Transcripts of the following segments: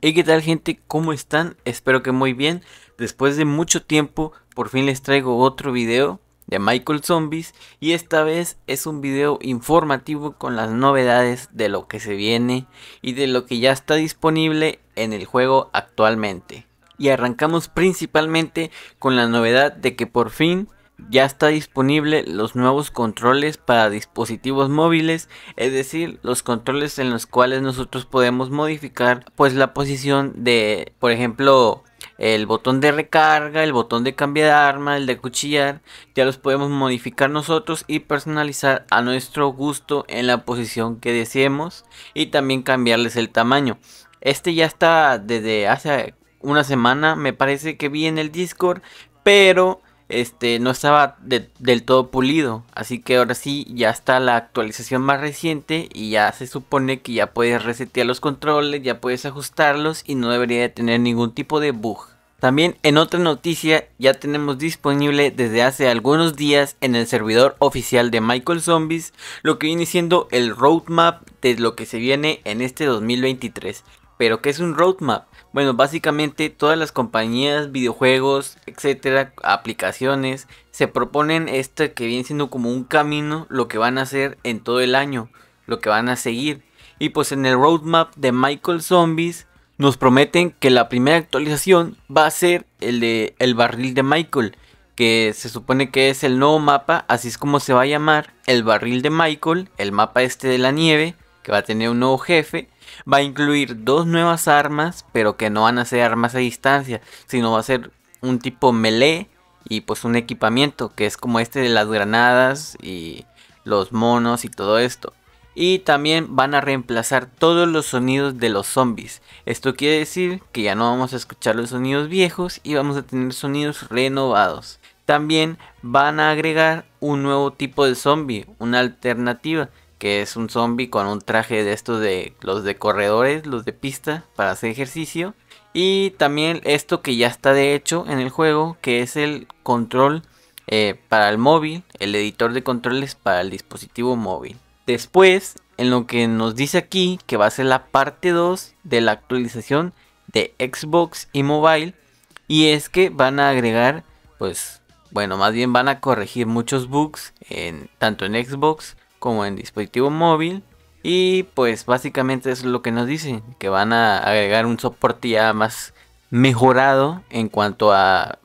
Hey, ¿qué tal gente? ¿Cómo están? Espero que muy bien. Después de mucho tiempo, por fin les traigo otro video de Michael Zombies y esta vez es un video informativo con las novedades de lo que se viene y de lo que ya está disponible en el juego actualmente. Y arrancamos principalmente con la novedad de que por fin ya está disponible los nuevos controles para dispositivos móviles, es decir, los controles en los cuales nosotros podemos modificar pues la posición de, por ejemplo, el botón de recarga, el botón de cambiar de arma, el de cuchillar, ya los podemos modificar nosotros y personalizar a nuestro gusto en la posición que deseemos y también cambiarles el tamaño. Este ya está desde hace una semana, me parece que vi en el Discord, pero este, no estaba del todo pulido. Así que ahora sí, ya está la actualización más reciente y ya se supone que ya puedes resetear los controles, ya puedes ajustarlos y no debería de tener ningún tipo de bug. También en otra noticia ya tenemos disponible desde hace algunos días en el servidor oficial de Michael Zombies lo que viene siendo el roadmap de lo que se viene en este 2023. Pero ¿qué es un roadmap? Bueno, básicamente todas las compañías, videojuegos, etcétera, aplicaciones, se proponen este que viene siendo como un camino, lo que van a hacer en todo el año, lo que van a seguir. Y pues en el roadmap de Michael Zombies nos prometen que la primera actualización va a ser el de el barril de Michael, que se supone que es el nuevo mapa, así es como se va a llamar el barril de Michael, el mapa este de la nieve, que va a tener un nuevo jefe va a incluir dos nuevas armas, pero que no van a ser armas a distancia, sino va a ser un tipo melee y pues un equipamiento, que es como este de las granadas y los monos y todo esto. Y también van a reemplazar todos los sonidos de los zombies. Esto quiere decir que ya no vamos a escuchar los sonidos viejos y vamos a tener sonidos renovados. También van a agregar un nuevo tipo de zombie, una alternativa que es un zombie con un traje de estos de los de corredores, los de pista para hacer ejercicio. Y también esto que ya está de hecho en el juego, que es el control eh, para el móvil, el editor de controles para el dispositivo móvil. Después, en lo que nos dice aquí, que va a ser la parte 2 de la actualización de Xbox y Mobile, y es que van a agregar, pues, bueno, más bien van a corregir muchos bugs, en, tanto en Xbox como en dispositivo móvil. Y pues básicamente es lo que nos dicen, que van a agregar un soporte ya más mejorado en cuanto a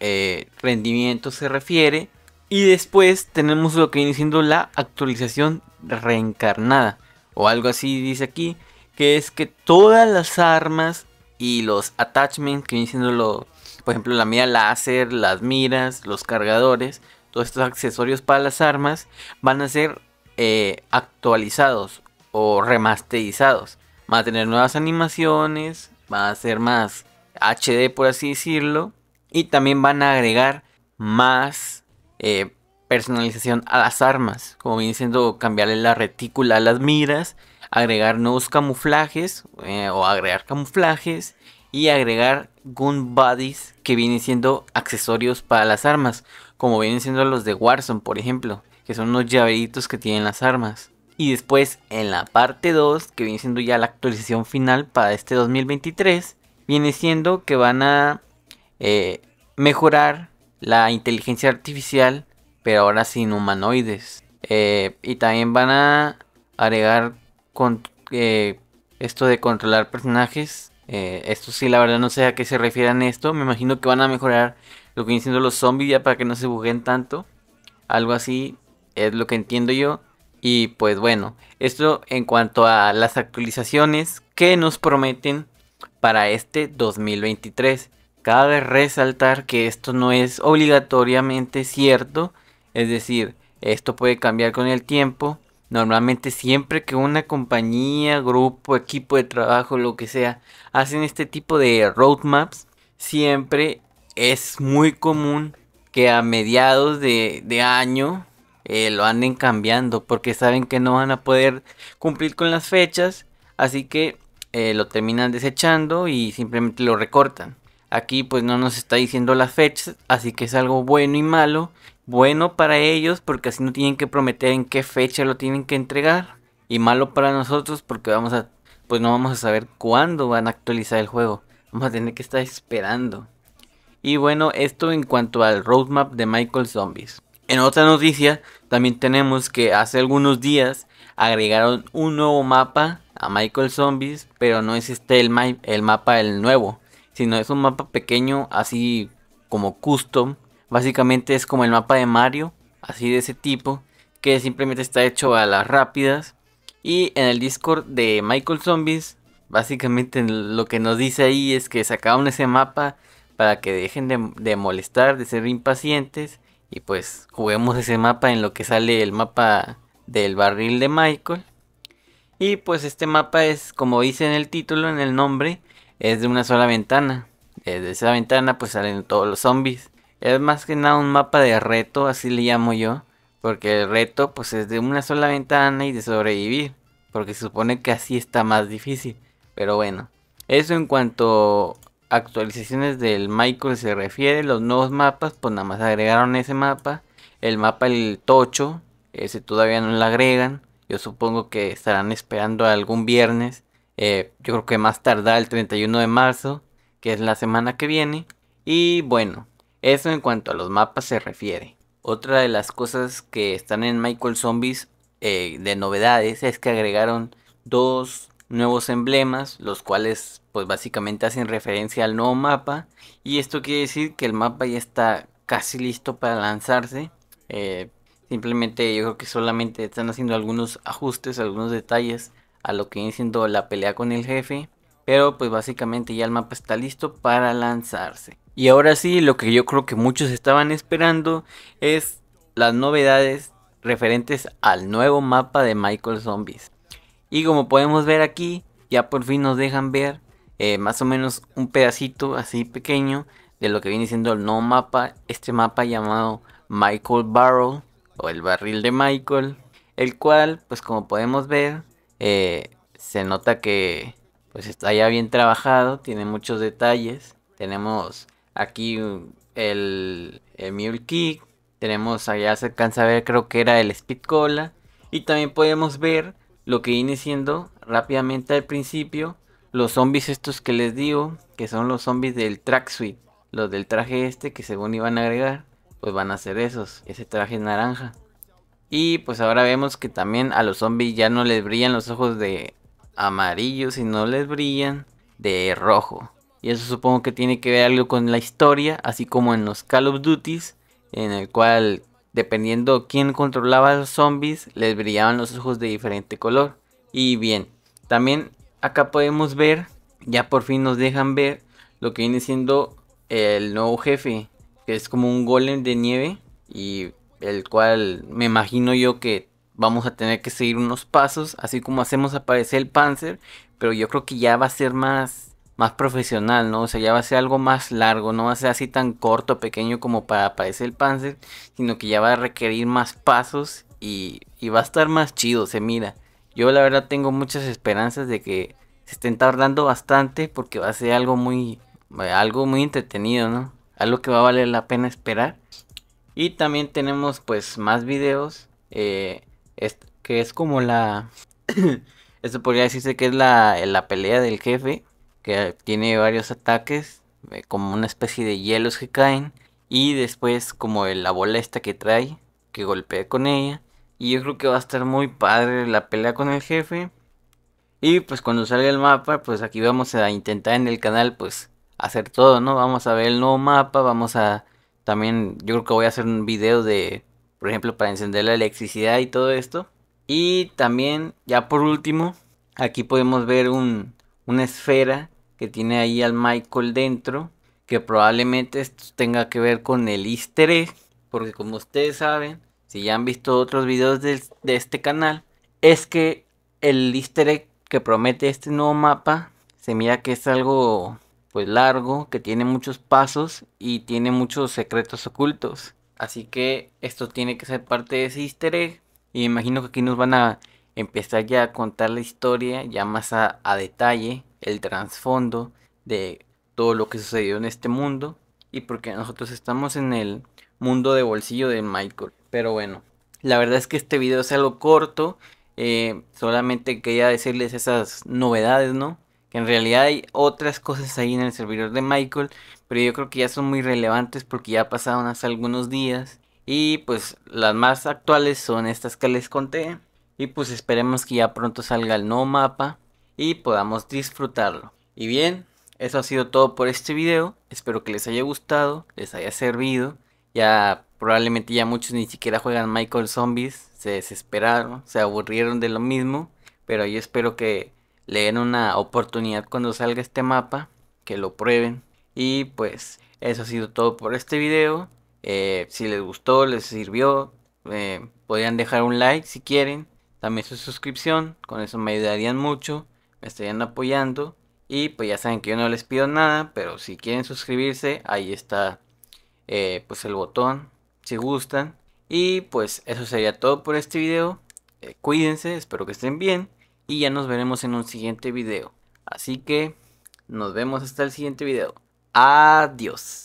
eh, rendimiento se refiere. Y después tenemos lo que viene siendo la actualización reencarnada. O algo así dice aquí. Que es que todas las armas y los attachments que viene siendo lo, por ejemplo la mira láser, las miras, los cargadores, todos estos accesorios para las armas van a ser eh, actualizados o remasterizados. va a tener nuevas animaciones, va a ser más HD por así decirlo. Y también van a agregar más eh, personalización a las armas. Como viene siendo cambiarle la retícula a las miras, agregar nuevos camuflajes eh, o agregar camuflajes y agregar gun bodies que vienen siendo accesorios para las armas, como vienen siendo los de Warzone, por ejemplo que son unos llaveritos que tienen las armas. Y después en la parte 2, que viene siendo ya la actualización final para este 2023, viene siendo que van a eh, mejorar la inteligencia artificial, pero ahora sin humanoides. Eh, y también van a agregar con, eh, esto de controlar personajes. esto sí, la verdad no sé a qué se refieren esto. Me imagino que van a mejorar lo que vienen siendo los zombies ya para que no se buguen tanto. Algo así, es lo que entiendo yo. Y pues bueno, esto en cuanto a las actualizaciones que nos prometen para este 2023. Cabe resaltar que esto no es obligatoriamente cierto, es decir, esto puede cambiar con el tiempo. Normalmente siempre que una compañía, grupo, equipo de trabajo, lo que sea, hacen este tipo de roadmaps, siempre es muy común que a mediados de, año eh, lo anden cambiando porque saben que no van a poder cumplir con las fechas, así que eh, lo terminan desechando y simplemente lo recortan. Aquí pues no nos está diciendo las fechas, así que es algo bueno y malo. Bueno para ellos porque así no tienen que prometer en qué fecha lo tienen que entregar. Y malo para nosotros porque vamos a, pues no vamos a saber cuándo van a actualizar el juego. Vamos a tener que estar esperando. Y bueno, esto en cuanto al roadmap de Michael Zombies. En otra noticia, también tenemos que hace algunos días agregaron un nuevo mapa a Michael Zombies, pero no es este el, el mapa el nuevo, sino es un mapa pequeño así como custom. Básicamente es como el mapa de Mario, así de ese tipo, que simplemente está hecho a las rápidas. Y en el Discord de Michael Zombies, básicamente lo que nos dice ahí es que sacaron ese mapa para que dejen de molestar, de ser impacientes y pues juguemos ese mapa en lo que sale el mapa del barril de Michael. Y pues este mapa es, como dice en el título, en el nombre, es de una sola ventana. Desde eh, esa ventana pues salen todos los zombies. Es más que nada un mapa de reto, así le llamo yo. Porque el reto pues es de una sola ventana y de sobrevivir. Porque se supone que así está más difícil. Pero bueno, eso en cuanto actualizaciones del Michael se refiere, los nuevos mapas, pues nada más agregaron ese mapa. El mapa el tocho, ese todavía no lo agregan. Yo supongo que estarán esperando algún viernes. Eh, yo creo que más tardar el 31 de marzo, que es la semana que viene. Y bueno, eso en cuanto a los mapas se refiere. Otra de las cosas que están en Michael Zombies eh, de novedades es que agregaron dos nuevos emblemas, los cuales pues básicamente hacen referencia al nuevo mapa. Y esto quiere decir que el mapa ya está casi listo para lanzarse. Eh, simplemente yo creo que solamente están haciendo algunos ajustes, algunos detalles a lo que viene siendo la pelea con el jefe. Pero pues básicamente ya el mapa está listo para lanzarse. Y ahora sí, lo que yo creo que muchos estaban esperando es las novedades referentes al nuevo mapa de Michael Zombies. Y como podemos ver aquí, ya por fin nos dejan ver eh, más o menos un pedacito así pequeño de lo que viene siendo el nuevo mapa, este mapa llamado Michael Barrel o el barril de Michael, el cual pues como podemos ver eh, se nota que pues está ya bien trabajado, tiene muchos detalles, tenemos aquí el, el Mule Kick, tenemos allá se alcanza a ver creo que era el Speed Cola y también podemos ver lo que viene siendo rápidamente al principio los zombies estos que les digo, que son los zombies del track suite. los del traje este que según iban a agregar, pues van a ser esos, ese traje naranja. Y pues ahora vemos que también a los zombies ya no les brillan los ojos de amarillo, sino les brillan de rojo. Y eso supongo que tiene que ver algo con la historia, así como en los Call of Duties, en el cual Dependiendo quién controlaba a los zombies, les brillaban los ojos de diferente color. Y bien, también acá podemos ver, ya por fin nos dejan ver lo que viene siendo el nuevo jefe, que es como un golem de nieve y el cual me imagino yo que vamos a tener que seguir unos pasos, así como hacemos aparecer el Panzer, pero yo creo que ya va a ser más más profesional, ¿no? O sea, ya va a ser algo más largo, no va a ser así tan corto, pequeño como para aparecer el Panzer, sino que ya va a requerir más pasos y, va a estar más chido, se mira. Yo la verdad tengo muchas esperanzas de que se estén tardando bastante porque va a ser algo muy, eh, algo muy entretenido, ¿no? Algo que va a valer la pena esperar. Y también tenemos pues más videos, eh, que es como la... Esto podría decirse que es la, la pelea del jefe, que tiene varios ataques, eh, como una especie de hielos que caen, y después como la bola esta que trae, que golpea con ella. Y yo creo que va a estar muy padre la pelea con el jefe. Y pues cuando salga el mapa, pues aquí vamos a intentar en el canal pues hacer todo, ¿no? Vamos a ver el nuevo mapa, vamos a también, yo creo que voy a hacer un video de, por ejemplo, para encender la electricidad y todo esto. Y también, ya por último, aquí podemos ver un, una esfera que tiene ahí al Michael dentro, que probablemente esto tenga que ver con el easter egg, porque como ustedes saben, si ya han visto otros videos de, de este canal, es que el easter egg que promete este nuevo mapa se mira que es algo pues largo, que tiene muchos pasos y tiene muchos secretos ocultos. Así que esto tiene que ser parte de ese easter egg. Y imagino que aquí nos van a empezar ya a contar la historia ya más a detalle el trasfondo de todo lo que sucedió en este mundo y porque nosotros estamos en el mundo de bolsillo de Michael. Pero bueno, la verdad es que este video es algo corto, eh, solamente quería decirles esas novedades, ¿no? Que en realidad hay otras cosas ahí en el servidor de Michael, pero yo creo que ya son muy relevantes porque ya pasaron hace algunos días. Y pues las más actuales son estas que les conté. Y pues esperemos que ya pronto salga el nuevo mapa y podamos disfrutarlo. Y bien, eso ha sido todo por este video. Espero que les haya gustado, les haya servido. Ya probablemente ya muchos ni siquiera juegan Michael Zombies, se desesperaron, se aburrieron de lo mismo. Pero yo espero que le den una oportunidad cuando salga este mapa, que lo prueben. Y pues eso ha sido todo por este video. Eh, si les gustó, les sirvió, eh, podrían dejar un like si quieren. También su suscripción, con eso me ayudarían mucho estarían apoyando. Y pues ya saben que yo no les pido nada, pero si quieren suscribirse, ahí está eh, pues el botón, si gustan. Y pues eso sería todo por este video. Eh, cuídense, espero que estén bien. Y ya nos veremos en un siguiente video. Así que nos vemos hasta el siguiente video. Adiós.